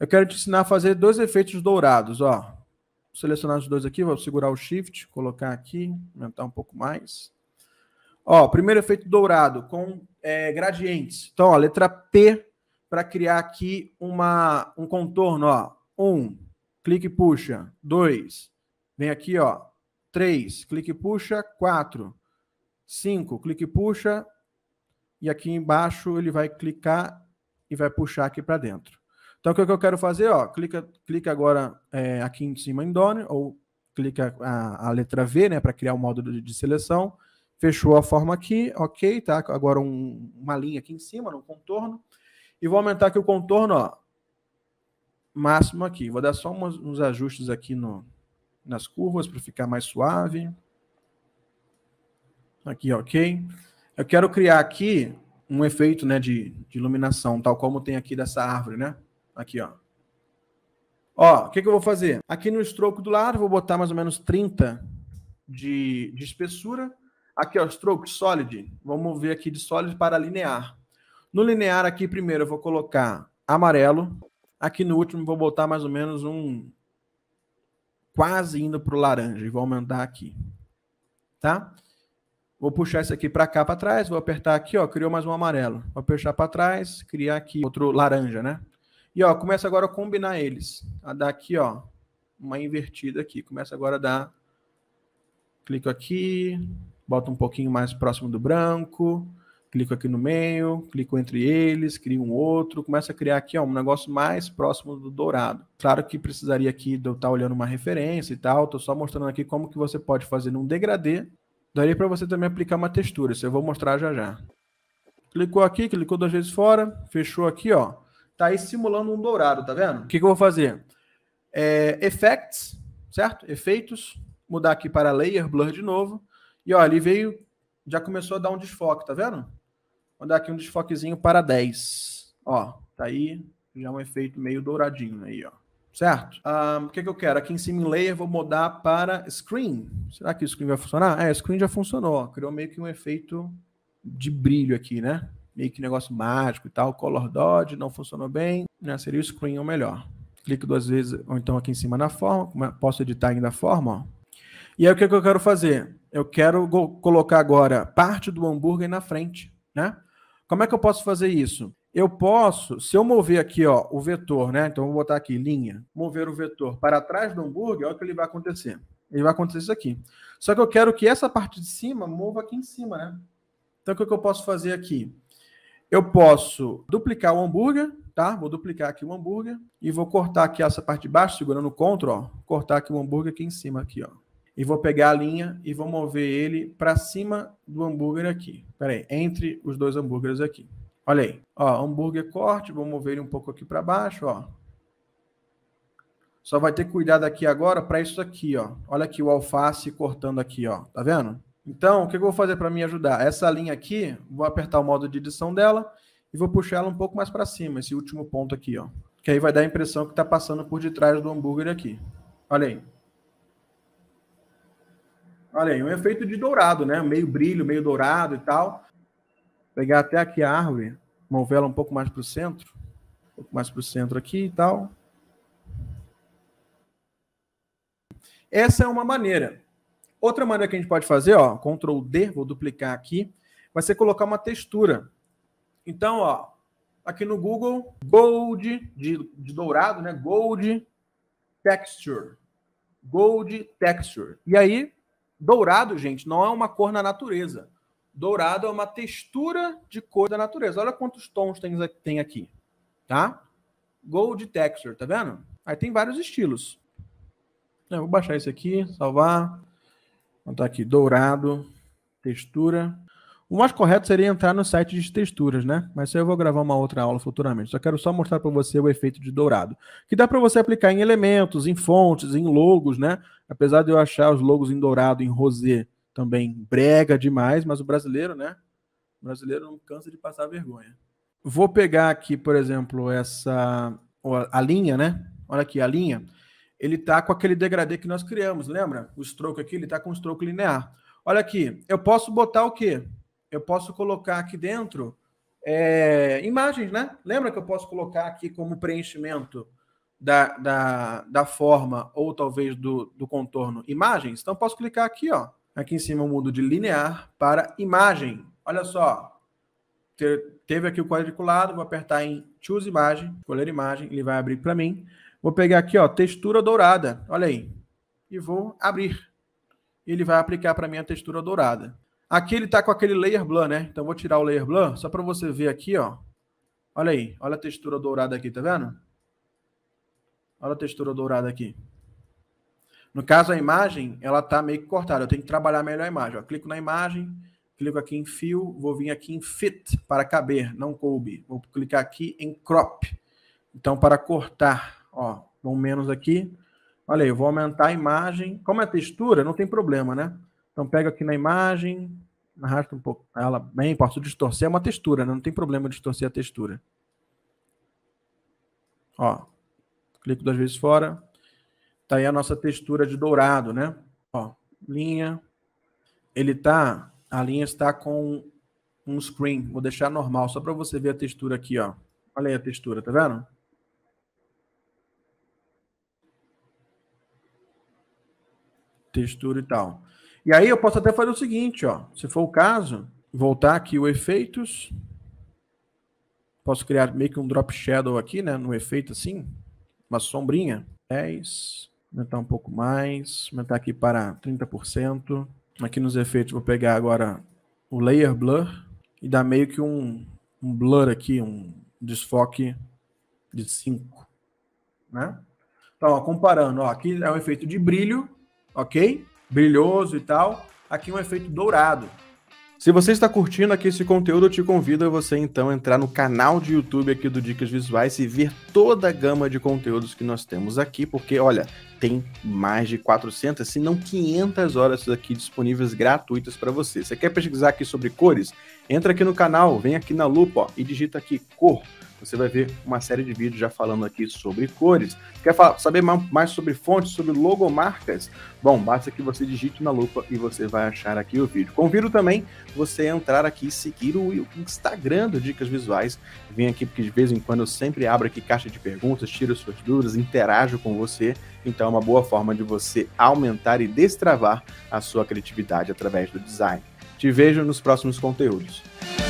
Eu quero te ensinar a fazer dois efeitos dourados, ó. Vou selecionar os dois aqui, vou segurar o shift, colocar aqui, aumentar um pouco mais. Ó, primeiro efeito dourado com é, gradientes. Então, ó, letra P para criar aqui uma, um contorno, ó. Um, clique e puxa. Dois, vem aqui, ó. Três, clique e puxa. Quatro, cinco, clique e puxa. E aqui embaixo ele vai clicar e vai puxar aqui para dentro. Então, o é que eu quero fazer? Ó, clica, clica agora é, aqui em cima em Done, ou clica a, a letra V né, para criar o um módulo de, de, seleção. Fechou a forma aqui, ok, tá? Agora um, uma linha aqui em cima, no contorno. E vou aumentar aqui o contorno, ó, máximo aqui. Vou dar só uns ajustes aqui no, nas curvas para ficar mais suave. Aqui, ok. Eu quero criar aqui um efeito né, de, de iluminação, tal como tem aqui dessa árvore, né? Aqui, ó. Ó, o que, que eu vou fazer? Aqui no estroco do lado, vou botar mais ou menos 30 de, de espessura. Aqui, ó, stroke solid. Vamos ver aqui de solid para linear. No linear aqui, primeiro, eu vou colocar amarelo. Aqui no último, vou botar mais ou menos um... Quase indo para o laranja. E vou aumentar aqui. Tá? Vou puxar isso aqui para cá, para trás. Vou apertar aqui, ó. Criou mais um amarelo. Vou puxar para trás, criar aqui outro laranja, né? E ó, começa agora a combinar eles. A dar aqui, ó, uma invertida aqui. Começa agora a dar. Clico aqui, boto um pouquinho mais próximo do branco, clico aqui no meio, clico entre eles, crio um outro, começa a criar aqui ó, um negócio mais próximo do dourado. Claro que precisaria aqui de eu estar tá olhando uma referência e tal, estou só mostrando aqui como que você pode fazer num degradê. Daria para você também aplicar uma textura, isso eu vou mostrar já já. Clicou aqui, clicou duas vezes fora, fechou aqui, ó. Tá aí simulando um dourado, tá vendo? O que, que eu vou fazer? É, effects, certo? Efeitos. Mudar aqui para Layer Blur de novo. E ó, ele veio, já começou a dar um desfoque, tá vendo? Vou dar aqui um desfoquezinho para 10. Ó, tá aí, já é um efeito meio douradinho aí, ó. Certo? Um, ah, o que, que eu quero? Aqui em cima em Layer, vou mudar para Screen. Será que o Screen vai funcionar? É, Screen já funcionou. Ó. Criou meio que um efeito de brilho aqui, né? meio que negócio mágico e tal, color dodge, não funcionou bem, né? Seria o screen ou melhor. Clico duas vezes, ou então aqui em cima na forma, é, posso editar ainda a forma, ó. E aí o que, é que eu quero fazer? Eu quero colocar agora parte do hambúrguer na frente, né? Como é que eu posso fazer isso? Eu posso, se eu mover aqui, ó, o vetor, né? Então vou botar aqui linha, mover o vetor para trás do hambúrguer, olha o que ele vai acontecer. Ele vai acontecer isso aqui. Só que eu quero que essa parte de cima mova aqui em cima, né? Então o que eu posso fazer aqui? Eu posso duplicar o hambúrguer, tá? Vou duplicar aqui o hambúrguer e vou cortar aqui essa parte de baixo, segurando o Ctrl, ó. Cortar aqui o hambúrguer aqui em cima, aqui, ó. E vou pegar a linha e vou mover ele para cima do hambúrguer aqui. Pera aí, entre os dois hambúrgueres aqui. Olha aí, ó, hambúrguer corte, vou mover ele um pouco aqui para baixo, ó. Só vai ter cuidado aqui agora para isso aqui, ó. Olha aqui o alface cortando aqui, ó. Tá vendo? Então, o que eu vou fazer para me ajudar? Essa linha aqui, vou apertar o modo de edição dela e vou puxar ela um pouco mais para cima, esse último ponto aqui, ó. Que aí vai dar a impressão que está passando por detrás do hambúrguer aqui. Olha aí. Olha aí, um efeito de dourado, né? Meio brilho, meio dourado e tal. Pegar até aqui a árvore, mover ela um pouco mais para o centro. Um pouco mais para o centro aqui e tal. Essa é uma maneira. Outra maneira que a gente pode fazer, ó, Ctrl D, vou duplicar aqui, vai ser colocar uma textura. Então, ó, aqui no Google, Gold, de, de dourado, né? Gold Texture. Gold Texture. E aí, dourado, gente, não é uma cor na natureza. Dourado é uma textura de cor da natureza. Olha quantos tons tem aqui, tá? Gold Texture, tá vendo? Aí tem vários estilos. Eu vou baixar esse aqui, salvar. Então tá aqui, dourado, textura. O mais correto seria entrar no site de texturas, né? Mas isso eu vou gravar uma outra aula futuramente. Só quero só mostrar para você o efeito de dourado, que dá para você aplicar em elementos, em fontes, em logos, né? Apesar de eu achar os logos em dourado, em rosé, também brega demais, mas o brasileiro, né? O brasileiro não cansa de passar vergonha. Vou pegar aqui, por exemplo, essa a linha, né? Olha aqui a linha ele está com aquele degradê que nós criamos, lembra? O stroke aqui, ele está com um stroke linear. Olha aqui, eu posso botar o quê? Eu posso colocar aqui dentro é, imagens, né? Lembra que eu posso colocar aqui como preenchimento da, da, da forma ou talvez do, do contorno imagens? Então, posso clicar aqui, ó. Aqui em cima eu mudo de linear para imagem. Olha só, teve aqui o quadriculado, vou apertar em Choose Imagem, escolher imagem, ele vai abrir para mim. Vou pegar aqui, ó, textura dourada. Olha aí. E vou abrir. Ele vai aplicar para mim a textura dourada. Aqui ele está com aquele layer blur, né? Então vou tirar o layer blur só para você ver aqui, ó. Olha aí, olha a textura dourada aqui, tá vendo? Olha a textura dourada aqui. No caso, a imagem, ela tá meio que cortada. Eu tenho que trabalhar melhor a imagem. Ó. Clico na imagem, clico aqui em fio, vou vir aqui em fit, para caber, não coube. Vou clicar aqui em crop. Então, para cortar. Ó, vão menos aqui. Olha aí, eu vou aumentar a imagem. Como é textura, não tem problema, né? Então pego aqui na imagem, arrasto um pouco ela bem, posso distorcer, é uma textura, né? não tem problema distorcer a textura. Ó, clico duas vezes fora. Tá aí a nossa textura de dourado, né? Ó, linha. Ele tá, a linha está com um screen. Vou deixar normal só para você ver a textura aqui, ó. Olha aí a textura, tá vendo? textura e tal. E aí eu posso até fazer o seguinte, ó, se for o caso, voltar aqui o efeitos, posso criar meio que um drop shadow aqui, né, no efeito assim, uma sombrinha, 10, aumentar um pouco mais, aumentar aqui para 30%. Aqui nos efeitos vou pegar agora o layer blur e dar meio que um, um blur aqui, um desfoque de 5, né? Então, ó, comparando, ó, aqui é um efeito de brilho, ok? Brilhoso e tal. Aqui um efeito dourado. Se você está curtindo aqui esse conteúdo, eu te convido a você então entrar no canal de YouTube aqui do Dicas Visuais e ver toda a gama de conteúdos que nós temos aqui, porque olha, tem mais de 400, se não 500 horas aqui disponíveis gratuitas para você. Você quer pesquisar aqui sobre cores? Entra aqui no canal, vem aqui na lupa ó, e digita aqui cor. Você vai ver uma série de vídeos já falando aqui sobre cores. Quer falar, saber mais sobre fontes, sobre logomarcas? Bom, basta que você digite na lupa e você vai achar aqui o vídeo. Convido também você a entrar aqui e seguir o Instagram do Dicas Visuais. Vem aqui porque de vez em quando eu sempre abro aqui caixa de perguntas, tiro suas dúvidas, interajo com você. Então uma boa forma de você aumentar e destravar a sua criatividade através do design. Te vejo nos próximos conteúdos.